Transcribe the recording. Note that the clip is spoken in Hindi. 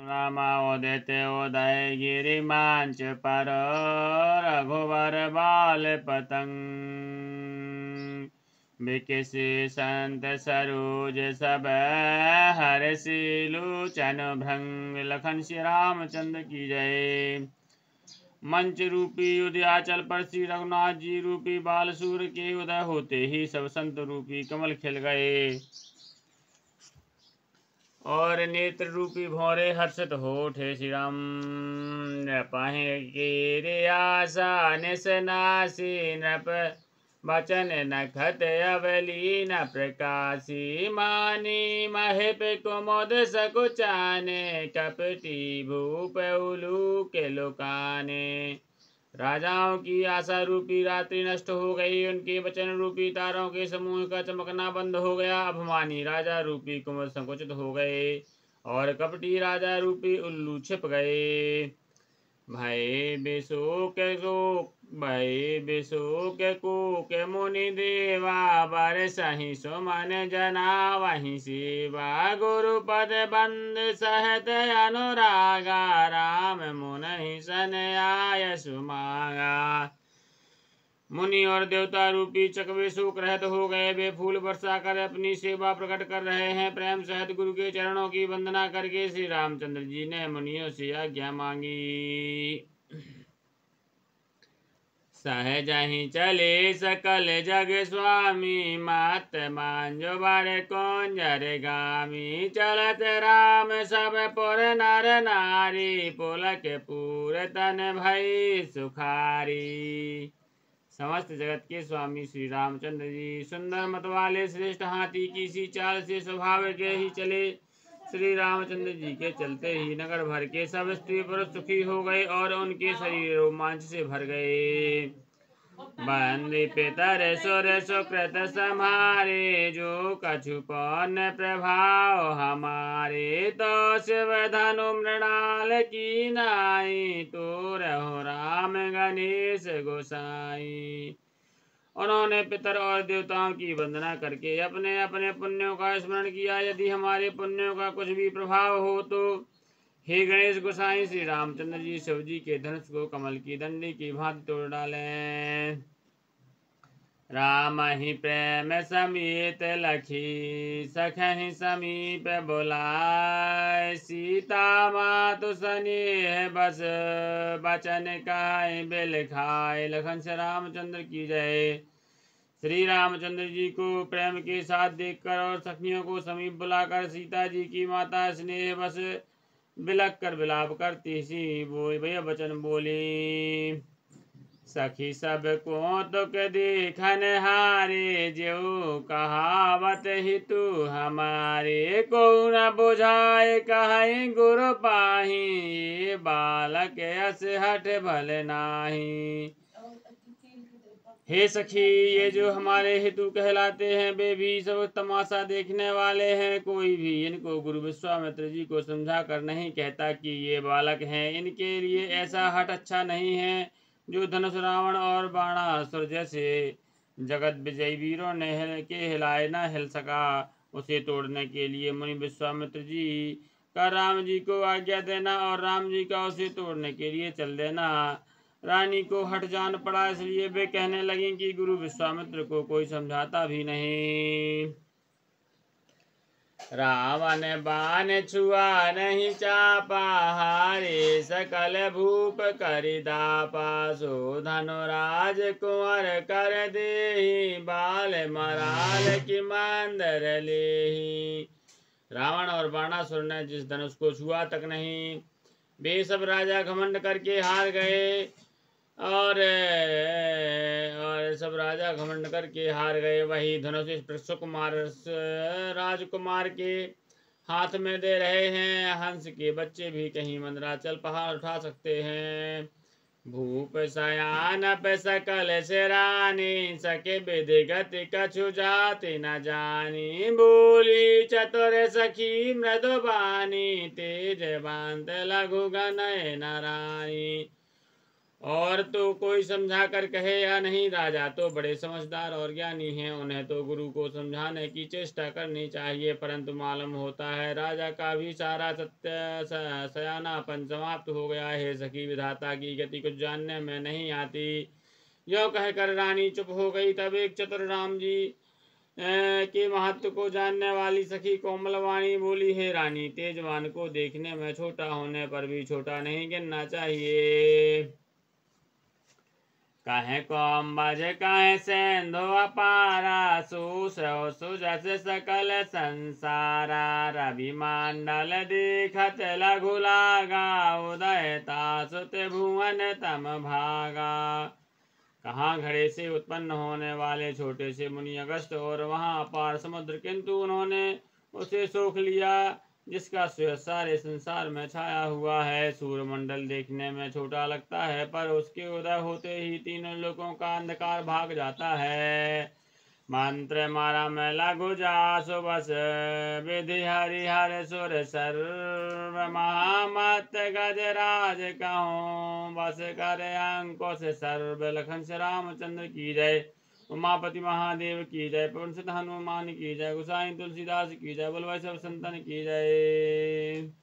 नामाओ देते उदय गिरी मंच पर रघुवर बाल पतंग विकसी संत सरोज सब हरसी लूचन भ्रंग लखन श्री रामचंद्र की जय मंच रूपी उदयाचल पर श्री रघुनाथ जी रूपी बाल सूर्य के उदय होते ही सब संत रूपी कमल खिल गए और नेत्र रूपी भौरे हर्षत होठे श्री राम नृपहे आशा आसान सनासी नृप वचन खत अवली न प्रकाशी मानी महिप कुमुद सकुचाने कपटी भूप उलू के लुकाने राजाओं की आशा रूपी रात्रि नष्ट हो गई उनके वचन रूपी तारों के समूह का चमकना बंद हो गया अभिमानी राजा रूपी कुमार संकुचित हो गए और कपटी राजा रूपी उल्लू छिप गए भय विशोक शोक भय विशोक कूक मुनि देवा पर सही सुमन जना वही शिवा गुरु पद बंद सहत अनुरागा राम मुनि सन आय सुमागा मुनि और देवता रूपी चकवे सुख रहित हो गए वे फूल वर्षा कर अपनी सेवा प्रकट कर रहे हैं प्रेम सहित गुरु के चरणों की वंदना करके श्री रामचंद्र जी ने मुनियों से आज्ञा मांगी सहज ही चले सकल जग स्वामी मात मांझो बारे कौन जर गामी चलत राम सब पुर नर नारी के पूरे तन भई सुखारी समस्त जगत के स्वामी श्री रामचंद्र जी सुंदर मत वाले श्रेष्ठ हाथी की सी चाल से स्वभाव के ही चले श्री रामचंद्र जी के चलते ही नगर भर के सब स्त्री पुरुष सुखी हो गए और उनके शरीर रोमांच से भर गए बंदी पितर सुर कृत समारे जो कछुपन प्रभाव हमारे तो शिव धनु मृणाल की नाई तो रहो राम गणेश गोसाई उन्होंने पितर और देवताओं की वंदना करके अपने अपने पुण्यों का स्मरण किया यदि हमारे पुण्यों का कुछ भी प्रभाव हो तो हे गणेश गोसाई श्री रामचंद्र जी शिव जी के धनुष को कमल की दंडी की भांति तोड़ डालें राम ही प्रेम समेत लखी सख ही समीप बोलाए सीता मातु सनेह बस बचन कहे बिल खाए लखन से रामचंद्र की जय श्री रामचंद्र जी को प्रेम के साथ देखकर और सखियों को समीप बुलाकर सीता जी की माता स्नेह बस बिलक कर बिलाप करती सी बोल भैया बचन बोली सखी सब को तो के देखन हारे जो कहावत ही तू हमारे को न बुझाए कहीं गुरु पाही बालक अस हट भले नाही हे सखी ये जो हमारे हेतु कहलाते हैं वे भी सब तमाशा देखने वाले हैं कोई भी इनको गुरु विश्वामित्र जी को समझा कर नहीं कहता कि ये बालक हैं इनके लिए ऐसा हट अच्छा नहीं है जो धनुष रावण और बाणासुर जैसे जगत विजयी वीरों ने हिल के हिलाए ना हिल सका उसे तोड़ने के लिए मुनि विश्वामित्र जी का राम जी को आज्ञा देना और राम जी का उसे तोड़ने के लिए चल देना रानी को हट जान पड़ा इसलिए वे कहने लगी कि गुरु विश्वामित्र को कोई समझाता भी नहीं रावण बान छुआ नहीं चापा हारे सकल भूप दापा सो धनुराज कुंवर कर दे बाल मराल की मंदर ले रावण और बाणासुर ने जिस धनुष को छुआ तक नहीं वे सब राजा घमंड करके हार गए और और सब राजा घमंड करके हार गए वही धनुष कुमार राजकुमार के हाथ में दे रहे हैं हंस के बच्चे भी कहीं मंदरा चल पहाड़ उठा सकते हैं भूप सयान कल से रानी सके बेद गति कछु जाते न जानी बोली चतुर सखी मृदुबानी तेज बांत लघु गनय नारायणी और तो कोई समझा कर कहे या नहीं राजा तो बड़े समझदार और ज्ञानी हैं उन्हें तो गुरु को समझाने की चेष्टा करनी चाहिए परंतु मालूम होता है राजा का भी सारा सत्य सयानापन समाप्त हो गया है सखी विधाता की गति कुछ जानने में नहीं आती यो कहकर रानी चुप हो गई तब एक चतुर राम जी के महत्व को जानने वाली सखी कोमलवाणी बोली है रानी तेजवान को देखने में छोटा होने पर भी छोटा नहीं गिनना चाहिए कहे कोम्बज कहे सिंधु अपारा सुश्रो सुजस सकल संसारा रवि मंडल दीखत लघु लागा उदय तासुत भुवन तम भागा कहाँ घड़े से उत्पन्न होने वाले छोटे से मुनि अगस्त और वहाँ अपार समुद्र किंतु उन्होंने उसे सोख लिया जिसका सारे संसार में छाया हुआ है सूर्य मंडल देखने में छोटा लगता है पर उसके उदय होते ही तीनों लोगों का अंधकार भाग जाता है मंत्र मारा में लघु जा सुबस विधि हरि हर सुर सर्व महामत गजराज कहो बस कर अंकुश सर्व लखन श्री रामचंद्र की जय उमापति महादेव की जय पवन सिद्ध हनुमान की जय गुसाई तुलसीदास की जय बोलवाई सब संतन की जय